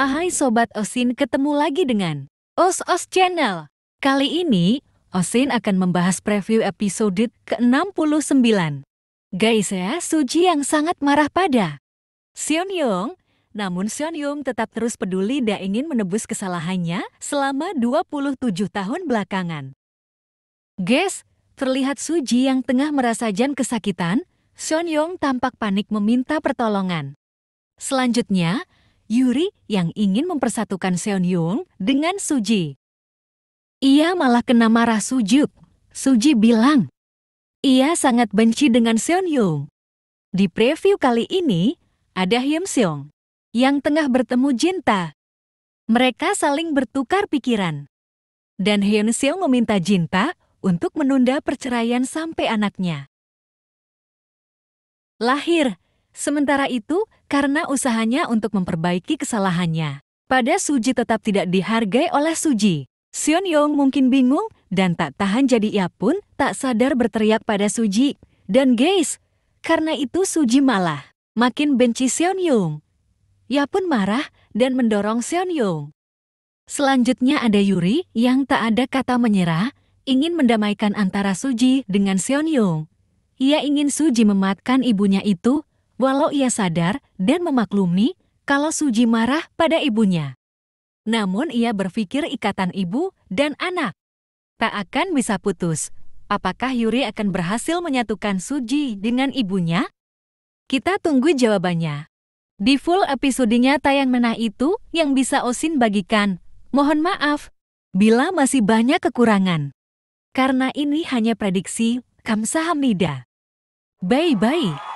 Ahai Sobat Osin ketemu lagi dengan Os-Os Channel. Kali ini, Osin akan membahas preview episode ke-69. Guys ya, Suji yang sangat marah pada Sion Yong. Namun Sion Yong tetap terus peduli dan ingin menebus kesalahannya selama 27 tahun belakangan. Guys, terlihat Suji yang tengah merasa merasakan kesakitan, Sion Yong tampak panik meminta pertolongan. Selanjutnya, Yuri yang ingin mempersatukan Seon Yung dengan Suji. Ia malah kena marah Sujuk. Suji bilang, ia sangat benci dengan Seon Yung. Di preview kali ini, ada Hyun Seong yang tengah bertemu Jinta. Mereka saling bertukar pikiran. Dan Hyun Seong meminta Jinta untuk menunda perceraian sampai anaknya. Lahir, Sementara itu, karena usahanya untuk memperbaiki kesalahannya, pada Suji tetap tidak dihargai oleh Suji. Seon Yong mungkin bingung dan tak tahan jadi ia pun tak sadar berteriak pada Suji. Dan guys, karena itu Suji malah makin benci Seon Yong. Ia pun marah dan mendorong Seon Yong. Selanjutnya ada Yuri yang tak ada kata menyerah, ingin mendamaikan antara Suji dengan Seon Yong. Ia ingin Suji mematkan ibunya itu walau ia sadar dan memaklumi kalau Suji marah pada ibunya. Namun ia berpikir ikatan ibu dan anak tak akan bisa putus. Apakah Yuri akan berhasil menyatukan Suji dengan ibunya? Kita tunggu jawabannya. Di full episodenya tayang menah itu yang bisa Osin bagikan. Mohon maaf bila masih banyak kekurangan. Karena ini hanya prediksi Kamsahamnida. Bye-bye.